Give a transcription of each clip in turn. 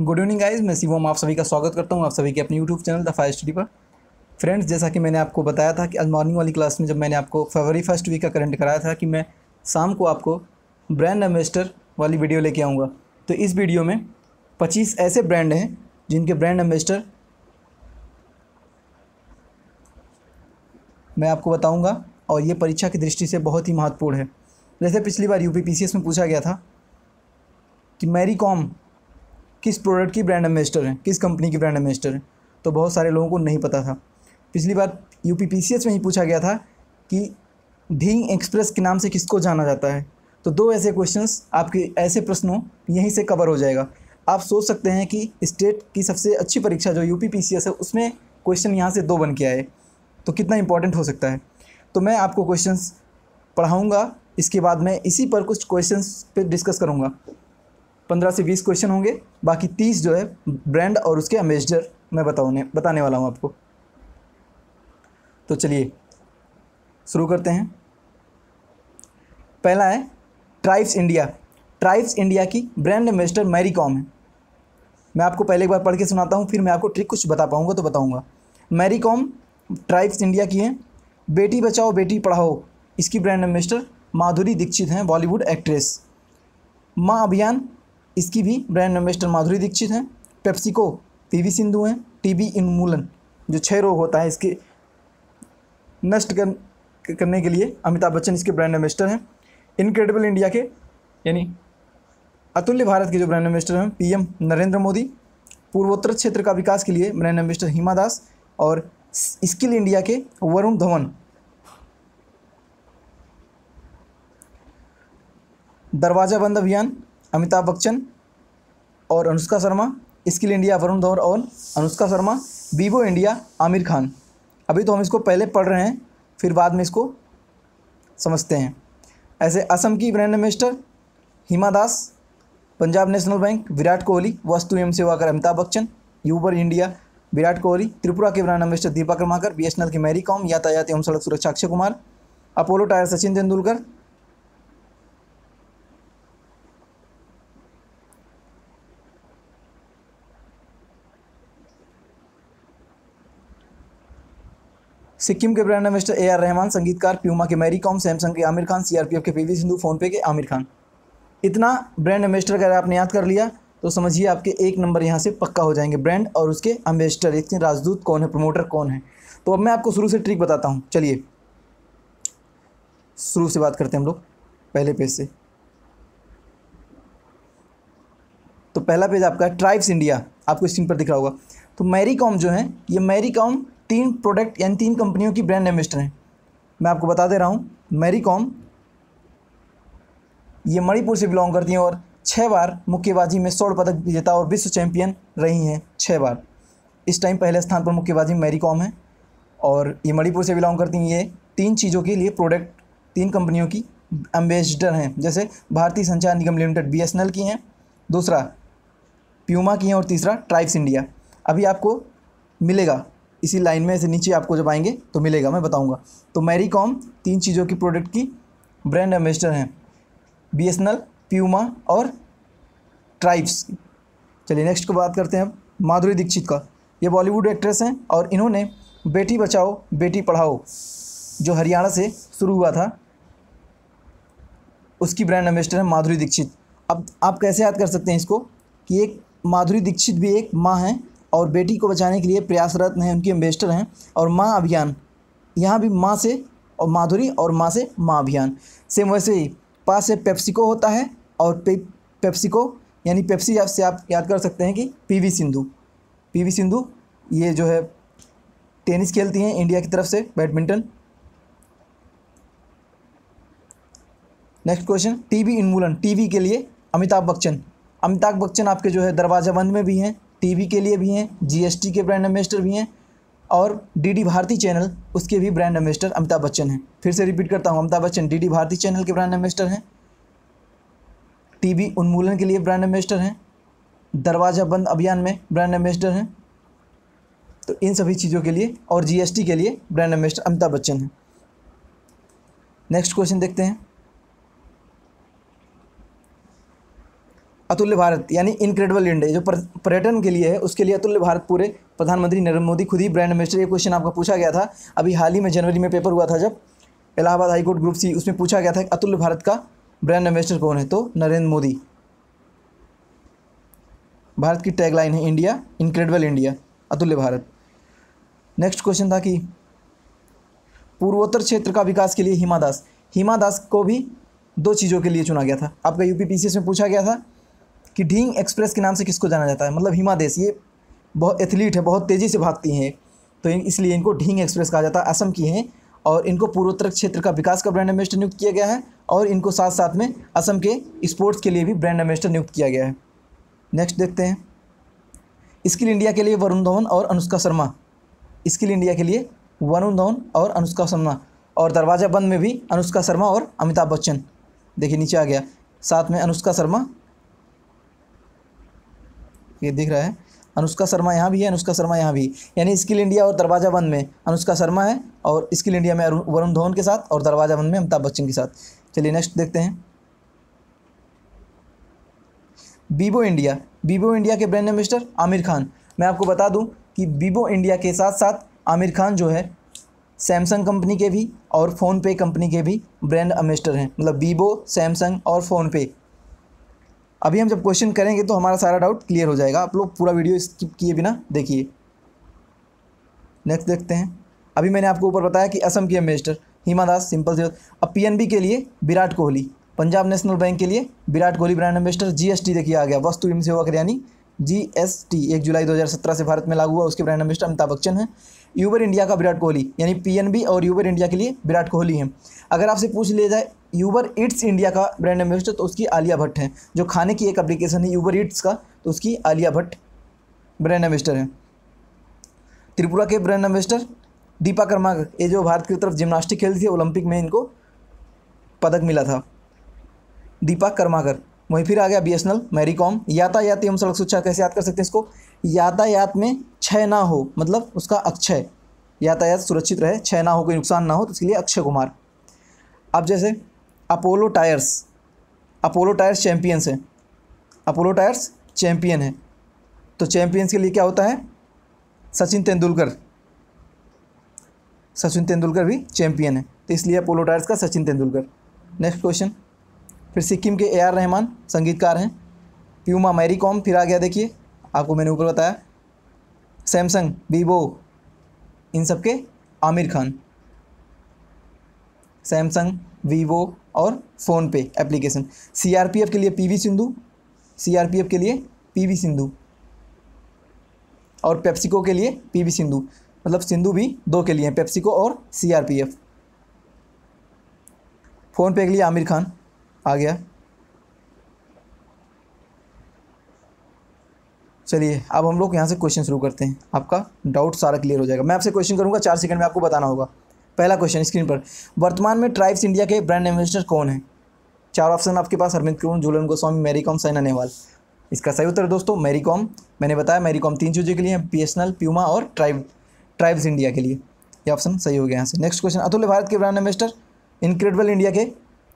good evening guys मैं शिवम आप सभी का स्वागत करता हूँ आप सभी के अपने YouTube channel the five study पर फ्रेंड्स जैसा कि मैंने आपको बताया था कि आज मॉर्निंग वाली क्लास में जब मैंने आपको फरवरी फर्स्ट वीक का करंट कराया था कि मैं शाम को आपको ब्रांड एम्बेस्टर वाली वीडियो लेके आऊँगा तो इस वीडियो में पच्चीस ऐसे ब्रांड हैं जिनके ब्रांड एम्बेस्टर मैं आपको बताऊँगा और ये परीक्षा की दृष्टि से बहुत ही महत्वपूर्ण है जैसे पिछली बार यू में पूछा गया था कि मैरी कॉम किस प्रोडक्ट की ब्रांड एम्बेस्टर है किस कंपनी की ब्रांड एम्बेस्टर हैं तो बहुत सारे लोगों को नहीं पता था पिछली बार यू पी में ही पूछा गया था कि धींग एक्सप्रेस के नाम से किसको जाना जाता है तो दो ऐसे क्वेश्चंस आपके ऐसे प्रश्नों यहीं से कवर हो जाएगा आप सोच सकते हैं कि स्टेट की सबसे अच्छी परीक्षा जो यू पी है उसमें क्वेश्चन यहाँ से दो बन के आए तो कितना इंपॉर्टेंट हो सकता है तो मैं आपको क्वेश्चंस पढ़ाऊँगा इसके बाद मैं इसी पर कुछ क्वेश्चंस पे डिस्कस करूँगा पंद्रह से बीस क्वेश्चन होंगे बाकी तीस जो है ब्रांड और उसके एम्बेसडर मैं बताने बताने वाला हूँ आपको तो चलिए शुरू करते हैं पहला है ट्राइब्स इंडिया ट्राइब्स इंडिया की ब्रांड एम्बेसडर मैरी कॉम है मैं आपको पहले एक बार पढ़ के सुनाता हूँ फिर मैं आपको ट्रिक कुछ बता पाऊँगा तो बताऊँगा मैरी कॉम ट्राइब्स इंडिया की हैं बेटी बचाओ बेटी पढ़ाओ इसकी ब्रांड एम्बेसडर माधुरी दीक्षित हैं बॉलीवुड एक्ट्रेस माँ अभियान इसकी भी ब्रांड एम्बेस्टर माधुरी दीक्षित हैं पेप्सिको वी सिंधु हैं टीबी उन्मूलन जो क्षय रोग होता है इसके नष्ट कर, करने के लिए अमिताभ बच्चन इसके ब्रांड एम्बेस्टर हैं इनक्रेडिबल इंडिया के यानी अतुल्य भारत के जो ब्रांड एम्बेस्टर हैं पीएम नरेंद्र मोदी पूर्वोत्तर क्षेत्र का विकास के लिए ब्रांड एम्बेस्टर हिमा दास और स्किल इंडिया के वरुण धवन दरवाज़ा बंद अभियान अमिताभ बच्चन और अनुष्का शर्मा स्किल इंडिया वरुण धौर और अनुष्का शर्मा बीवो इंडिया आमिर खान अभी तो हम इसको पहले पढ़ रहे हैं फिर बाद में इसको समझते हैं ऐसे असम की brand ambassador Hima Das Punjab National Bank Virat Kohli वस्तु एवं सेवा कर अमिताभ बच्चन यूबर इंडिया विराट कोहली त्रिपुरा के brand ambassador Dipa Karmakar B S N L की मैरी कॉम यातायात एवं सड़क सुरक्षा अक्षय कुमार अपोलो टायर सचिन तेंदुलकर सिक्किम के brand ambassador A R Rahman संगीतकार प्यूमा के मैरी कॉम सैमसंग के आमिर खान सीआरपीएफ के पी वी सिंधु फ़ोनपे के आमिर खान इतना ब्रांड एम्बेस्टर अगर आपने याद कर लिया तो समझिए आपके एक नंबर यहाँ से पक्का हो जाएंगे ब्रांड और उसके अम्बेस्टर इसके राजदूत कौन है प्रमोटर कौन है तो अब मैं आपको शुरू से ट्रिक बताता हूँ चलिए शुरू से बात करते हैं हम लोग पहले पेज से तो पहला पेज आपका ट्राइब्स इंडिया आपको स्क्रीन पर दिख रहा होगा तो मैरी कॉम जो है ये मैरी कॉम तीन प्रोडक्ट यानी तीन कंपनियों की ब्रांड एम्बेस्टर हैं मैं आपको बता दे रहा हूँ मेरी कॉम ये मणिपुर से बिलोंग करती हैं और छः बार मुक्केबाजी में स्वर्ण पदक विजेता और विश्व चैंपियन रही हैं छः बार इस टाइम पहले स्थान पर मुक्केबाजी मेरी मैरी कॉम है और ये मणिपुर से बिलोंग करती हैं ये तीन चीज़ों के लिए प्रोडक्ट तीन कंपनियों की एम्बेसडर हैं जैसे भारतीय संचार निगम लिमिटेड बी की हैं दूसरा प्यूमा की हैं और तीसरा ट्राइब्स इंडिया अभी आपको मिलेगा इसी लाइन में से नीचे आपको जब आएंगे तो मिलेगा मैं बताऊँगा तो मैरी कॉम तीन चीज़ों की प्रोडक्ट की ब्रांड एम्बेसडर हैं बी एस प्यूमा और ट्राइब्स चलिए नेक्स्ट को बात करते हैं माधुरी दीक्षित का ये बॉलीवुड एक्ट्रेस हैं और इन्होंने बेटी बचाओ बेटी पढ़ाओ जो हरियाणा से शुरू हुआ था उसकी ब्रांड एम्बेसडर है माधुरी दीक्षित अब आप कैसे याद कर सकते हैं इसको कि एक माधुरी दीक्षित भी एक माँ हैं और बेटी को बचाने के लिए प्रयासरत हैं उनकी एम्बेसडर हैं और माँ अभियान यहाँ भी माँ से और माधुरी और माँ से माँ अभियान सेम वैसे ही पास से पेप्सिको होता है और पे पेप्सिको यानी पेप्सी से आप याद कर सकते हैं कि पीवी सिंधु पीवी सिंधु ये जो है टेनिस खेलती हैं इंडिया की तरफ से बैडमिंटन नेक्स्ट क्वेश्चन टीबी उन्मूलन टीबी के लिए अमिताभ बच्चन अमिताभ बच्चन आपके जो है दरवाजा बंद में भी हैं टीवी के लिए भी हैं जीएसटी के ब्रांड एम्बेसडर भी हैं और डीडी भारती चैनल उसके भी ब्रांड एम्बेसडर अमिताभ बच्चन हैं फिर से रिपीट करता हूँ अमिताभ बच्चन डीडी भारती चैनल के ब्रांड एम्बेसडर हैं टीबी उन्मूलन के लिए ब्रांड एम्बेसडर हैं दरवाज़ा बंद अभियान में ब्रांड एम्बेसडर हैं तो इन सभी चीज़ों के लिए और जीएसटी के लिए ब्रांड एम्बेसडर अमिताभ बच्चन हैं नेक्स्ट क्वेश्चन देखते हैं अतुल्य भारत यानी इनक्रेडिबल इंडिया जो पर्यटन के लिए है उसके लिए अतुल्य भारत पूरे प्रधानमंत्री नरेंद्र मोदी खुद ही ब्रांड एम्बेसडर ये क्वेश्चन आपका पूछा गया था अभी हाल ही में जनवरी में पेपर हुआ था जब इलाहाबाद हाईकोर्ट ग्रुप सी उसमें पूछा गया था कि अतुल्य भारत का ब्रांड एम्बेसडर कौन है तो नरेंद्र मोदी भारत की टैगलाइन है इंडिया इनक्रेडिबल इंडिया अतुल्य भारत नेक्स्ट क्वेश्चन था कि पूर्वोत्तर क्षेत्र का विकास के लिए हिमा दास हिमा दास को भी दो चीज़ों के लिए चुना गया था आपका यूपी में पूछा गया था कि ढींग एक्सप्रेस के नाम से किसको जाना जाता है मतलब हिमा देश ये बहुत एथलीट है बहुत तेज़ी से भागती हैं तो इसलिए इनको ढींग एक्सप्रेस कहा जाता है असम की हैं और इनको पूर्वोत्तर क्षेत्र का विकास का ब्रांड एम्बेस्टर नियुक्त किया गया है और इनको साथ साथ में असम के स्पोर्ट्स के लिए भी ब्रांड एम्बेस्टर नियुक्त किया गया है नेक्स्ट देखते हैं स्किल इंडिया के लिए वरुण धवन और अनुष्का शर्मा स्किल इंडिया के लिए वरुण धवन और अनुष्का शर्मा और दरवाज़ा बंद में भी अनुष्का शर्मा और अमिताभ बच्चन देखिए नीचे आ गया साथ में अनुष्का शर्मा ये दिख रहा है अनुष्का शर्मा यहाँ भी है अनुष्का शर्मा यहाँ भी यानी स्किल इंडिया और दरवाजा बंद में अनुष्का शर्मा है और स्किल इंडिया में वरुण धवन के साथ और दरवाजा बंद में अमिताभ बच्चन के साथ चलिए नेक्स्ट देखते हैं बीबो इंडिया बीबो इंडिया के ब्रांड एम्बेसडर आमिर खान मैं आपको बता दूं कि बीबो इंडिया के साथ साथ आमिर खान जो है सैमसंग कंपनी के भी और फ़ोनपे कंपनी के भी ब्रांड एम्बेसडर हैं मतलब बीबो सैमसंग और फ़ोनपे अभी हम जब क्वेश्चन करेंगे तो हमारा सारा डाउट क्लियर हो जाएगा आप लोग पूरा वीडियो स्किप किए बिना देखिए नेक्स्ट देखते हैं अभी मैंने आपको ऊपर बताया कि असम की एम्बेसडर हिमा दास सिंपल से अब पीएनबी के लिए विराट कोहली पंजाब नेशनल बैंक के लिए Virat Kohli brand ambassador GST देखिए आ गया वस्तु एवं सेवा कर यानी जीएसटी एक जुलाई 2017 से भारत में लागू हुआ उसके प्राइम मिनिस्टर अमिताभ बच्चन हैं यूबर इंडिया का विराट कोहली यानी पीएनबी और यूबर इंडिया के लिए विराट कोहली हैं अगर आपसे पूछ लिया जाए यूबर इट्स इंडिया का ब्रांड एम्बेसडर तो उसकी आलिया भट्ट है जो खाने की एक एप्लीकेशन है यूबर इट्स का तो उसकी आलिया भट्ट ब्रांड एम्बेसडर है त्रिपुरा के ब्रांड एम्बेसडर दीपा कर्मा ये जो भारत की तरफ जिम्नास्टिक खेलती थी ओलंपिक में इनको पदक मिला था दीपा कर्माकर वहीं फिर आ गया बी एस मैरीकॉम यातायात एवं सड़क सुरक्षा कैसे याद कर सकते हैं इसको यातायात में क्षय ना हो मतलब उसका अक्षय यातायात सुरक्षित रहे क्षय ना हो कोई नुकसान ना हो तो इसके लिए अक्षय कुमार अब जैसे Apollo tyres Apollo tyres champions हैं अपोलो टायर्स चैम्पियन है तो चैम्पियंस के लिए क्या होता है सचिन तेंदुलकर सचिन तेंदुलकर भी चैम्पियन है तो इसलिए अपोलो टायर्स का सचिन तेंदुलकर नेक्स्ट क्वेश्चन फिर सिक्किम के ए आर रहमान संगीतकार हैं प्यूमा मैरी कॉम फिर आ गया देखिए आपको मैंने ऊपर बताया सैमसंग वीवो इन सब के आमिर खान सैमसंग वीवो और फ़ोनपे एप्लीकेशन सीआरपीएफ के लिए पीवी सिंधु सीआरपीएफ के लिए पीवी सिंधु और पेप्सिको के लिए पीवी सिंधु मतलब सिंधु भी दो के लिए हैं पेप्सिको और सीआरपीएफ फ़ोनपे के लिए आमिर खान आ गया चलिए अब हम लोग यहाँ से क्वेश्चन शुरू करते हैं आपका डाउट सारा क्लियर हो जाएगा मैं आपसे क्वेश्चन करूँगा चार सेकंड में आपको बताना होगा पहला क्वेश्चन स्क्रीन पर वर्तमान में ट्राइब्स इंडिया के ब्रांड एम्बेसडर कौन है चार ऑप्शन आपके पास हरमित करूँ झूलन गोस्वामी मेरी कॉम साइना नेहवाल इसका सही उत्तर दोस्तों मेरीकॉम कॉम मैंने बताया मैरी कॉम तीन चीज़ों के लिए हैं बी एस प्यूमा और ट्राइब ट्राइब्स इंडिया के लिए ये ऑप्शन सही हो गया यहाँ से नेक्स्ट क्वेश्चन अतुल्य भारत के ब्रांड एम्बेसडर इनक्रेडिबल इंडिया के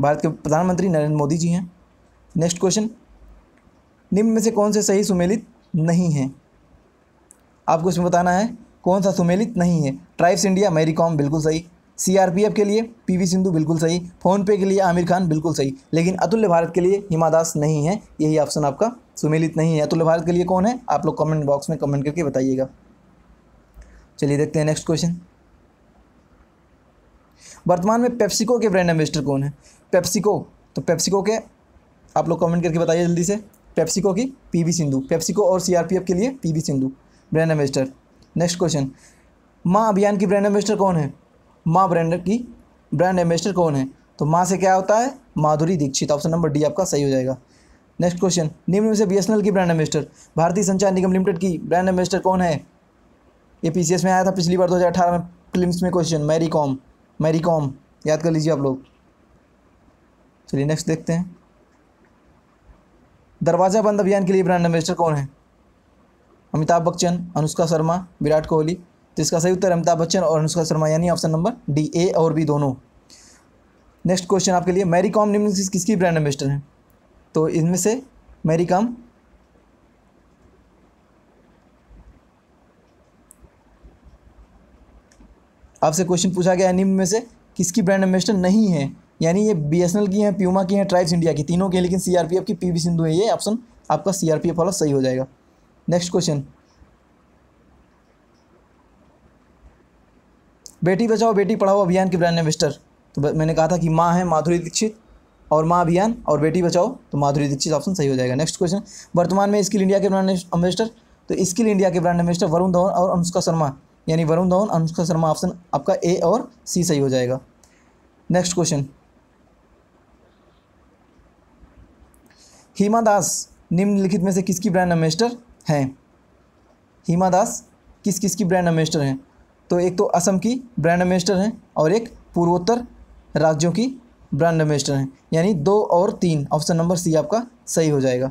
भारत के प्रधानमंत्री नरेंद्र मोदी जी हैं नेक्स्ट क्वेश्चन निम्न में से कौन से सही सुमेलित नहीं हैं आपको इसमें बताना है कौन सा सुमेलित नहीं है ट्राइब्स इंडिया मेरी कॉम बिल्कुल सही सीआरपीएफ के लिए पीवी सिंधु बिल्कुल सही फ़ोनपे के लिए आमिर खान बिल्कुल सही लेकिन अतुल्य भारत के लिए हिमा दास नहीं है यही ऑप्शन आपका सुमेलित नहीं है अतुल्य भारत के लिए कौन है आप लोग कमेंट बॉक्स में कमेंट करके बताइएगा चलिए देखते हैं नेक्स्ट क्वेश्चन वर्तमान में पेप्सिको के ब्रांड एम्बेसडर कौन है पेप्सिको तो पेप्सिको के आप लोग कमेंट करके बताइए जल्दी से पेप्सिको की पीवी सिंधु पेप्सिको और सीआरपीएफ के लिए PV Sindhu brand ambassador next question माँ अभियान की ब्रांड एम्बेसडर कौन है माँ ब्रांड की ब्रांड एम्बेसडर कौन है तो माँ से क्या होता है Madhuri Dixit option number D आपका सही हो जाएगा नेक्स्ट क्वेश्चन निम्न में से बी की brand ambassador Bharatiya Sanchar Nigam limited की ब्रांड एम्बेसडर कौन है ये पी में आया था पिछली बार दो में फिल्म्स में क्वेश्चन मैरी कॉम मैरी कॉम याद कर लीजिए आप लोग चलिए नेक्स्ट देखते हैं दरवाज़ा बंद अभियान के लिए ब्रांड एम्बेसडर कौन है अमिताभ बच्चन अनुष्का शर्मा विराट कोहली तो इसका सही उत्तर अमिताभ बच्चन और अनुष्का शर्मा यानी ऑप्शन नंबर डी ए और बी दोनों नेक्स्ट क्वेश्चन आपके लिए मैरी कॉम निम्न किसकी ब्रांड एम्बेसडर है तो इनमें से मैरी कॉम आपसे क्वेश्चन पूछा गया है निम्न में से किसकी ब्रांड एम्बेसडर नहीं है यानी ये बी की हैं प्यूमा की हैं ट्राइब्स इंडिया की तीनों की लेकिन सी की पी सिंधु है ये ऑप्शन आपका सी आर वाला सही हो जाएगा नेक्स्ट क्वेश्चन बेटी बचाओ बेटी पढ़ाओ अभियान के ब्रांड एम्बेस्टर तो मैंने कहा था कि माँ है माधुरी दीक्षित और माँ अभियान और बेटी बचाओ तो माधुरी दीक्षित ऑप्शन सही हो जाएगा नेक्स्ट क्वेश्चन वर्तमान में स्किल इंडिया के ब्रांड एम्बेस्टर तो स्किल इंडिया के ब्रांड एम्बेस्टर वरुण धवन और अनुष्का शर्मा यानी वरुण धवन अनुष्का शर्मा ऑप्शन आपका ए और सी सही हो जाएगा नेक्स्ट क्वेश्चन हीमा दास निम्नलिखित में से किसकी ब्रांड एम्बेस्टर हैं हीमा दास किस किस की ब्रांड एम्बेस्टर हैं तो एक तो असम की ब्रांड एम्बेस्टर हैं और एक पूर्वोत्तर राज्यों की ब्रांड एम्बेस्टर हैं यानी दो और तीन ऑप्शन नंबर सी आपका सही हो जाएगा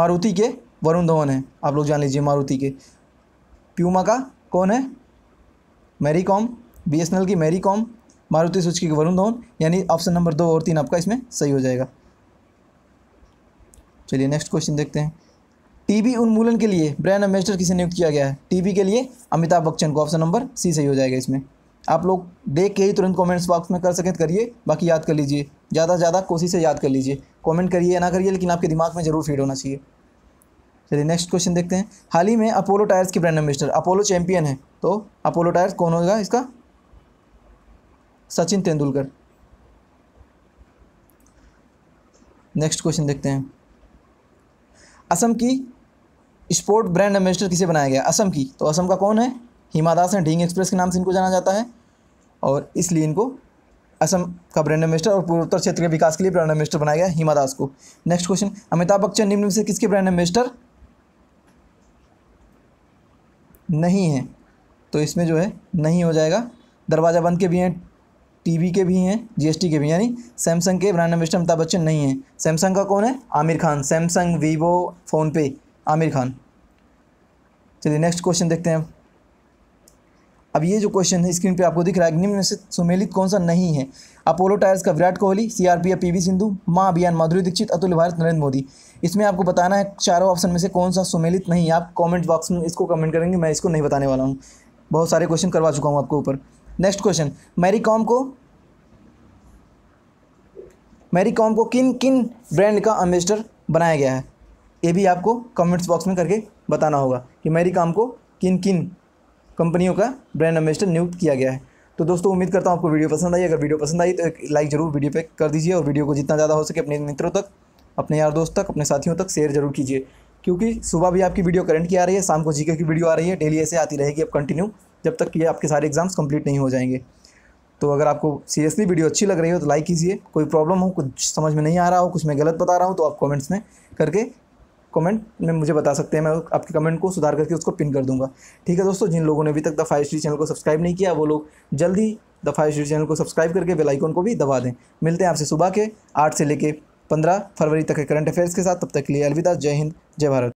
मारुति के वरुण धवन हैं आप लोग जान लीजिए मारुति के प्यूमा का कौन है मैरी कॉम बी की मैरी कॉम मारुति सुच के वरुण धवन यानी ऑप्शन नंबर दो और तीन आपका इसमें सही हो जाएगा चलिए नेक्स्ट क्वेश्चन देखते हैं टीबी उन्मूलन के लिए ब्रांड एम्बेसडर किसे नियुक्त किया गया है टीबी के लिए अमिताभ बच्चन को ऑप्शन नंबर सी सही हो जाएगा इसमें आप लोग देख के ही तुरंत कमेंट्स बॉक्स में कर सकें करिए बाकी याद कर लीजिए ज़्यादा से ज़्यादा कोशिश से याद कर लीजिए कमेंट करिए ना करिए लेकिन आपके दिमाग में ज़रूर फीड होना चाहिए चलिए नेक्स्ट क्वेश्चन देखते हैं हाल ही में अपोलो टायर्स की ब्रांड एम्बेसडर अपोलो चैंपियन है तो अपोलो टायर्स कौन होगा इसका सचिन तेंदुलकर नेक्स्ट क्वेश्चन देखते हैं असम की स्पोर्ट ब्रांड एम्बेसडर किसे बनाया गया असम की तो असम का कौन है हिमा दास है ढींग एक्सप्रेस के नाम से इनको जाना जाता है और इसलिए इनको असम का ब्रांड एम्बेसडर और पूर्वोत्तर क्षेत्र के विकास के लिए ब्रांड एम्बेसडर बनाया गया हिमा दास को नेक्स्ट क्वेश्चन अमिताभ बच्चन निम्न से किसके ब्रांड एम्बेसडर नहीं है तो इसमें जो है नहीं हो जाएगा दरवाज़ा बंद के भी हैं टीवी के भी हैं जीएसटी के भी यानी सैमसंग के ब्रांड एम्बेसडर अमिताभ बच्चन नहीं है सैमसंग का कौन है आमिर खान सैमसंग वीवो फ़ोनपे आमिर खान चलिए नेक्स्ट क्वेश्चन देखते हैं अब ये जो क्वेश्चन है स्क्रीन पे आपको दिख रहा है निम्न से सुमेलित कौन सा नहीं है अपोलो टायर्स का विराट कोहली पी पीवी सिंधु माँ अभियान माधुरी दीक्षित अतुल भारत नरेंद्र मोदी इसमें आपको बताना है चारों ऑप्शन में से कौन सा सुमेलित नहीं है आप कमेंट बॉक्स में इसको कमेंट करेंगे मैं इसको नहीं बताने वाला हूँ बहुत सारे क्वेश्चन करवा चुका हूँ आपके ऊपर नेक्स्ट क्वेश्चन मैरी कॉम को मैरी कॉम को किन किन ब्रांड का एम्बेसडर बनाया गया है ये भी आपको कमेंट्स बॉक्स में करके बताना होगा कि मैरी कॉम को किन किन कंपनियों का ब्रांड एम्बेसडर नियुक्त किया गया है तो दोस्तों उम्मीद करता हूँ आपको वीडियो पसंद आई अगर वीडियो पसंद आई तो एक लाइक जरूर वीडियो पे कर दीजिए और वीडियो को जितना ज़्यादा हो सके अपने मित्रों तक अपने यार दोस्त तक अपने साथियों तक शेयर जरूर कीजिए क्योंकि सुबह भी आपकी वीडियो करंट की आ रही है शाम को जीके की वीडियो आ रही है डेली ऐसे आती रहेगी अब कंटिन्यू जब तक कि आपके सारे एग्ज़ाम्स कंप्लीट नहीं हो जाएंगे तो अगर आपको सीरियसली वीडियो अच्छी लग रही हो तो लाइक कीजिए कोई प्रॉब्लम हो कुछ समझ में नहीं आ रहा हो कुछ मैं गलत बता रहा हूँ तो आप कमेंट्स में करके कमेंट में मुझे बता सकते हैं मैं आपके कमेंट को सुधार करके उसको पिन कर दूंगा ठीक है दोस्तों जिन लोगों ने अभी तक द फाइव स्ट्री चैनल को सब्सक्राइब नहीं किया वो लोग जल्दी द फाइव स्ट्री चैनल को सब्सक्राइब करके बेल आइकन को भी दबा दें मिलते हैं आपसे सुबह के आठ से लेके पंद्रह फरवरी तक के करंट अफेयर्स के साथ तब तक के लिए अलविदा जय हिंद जय भारत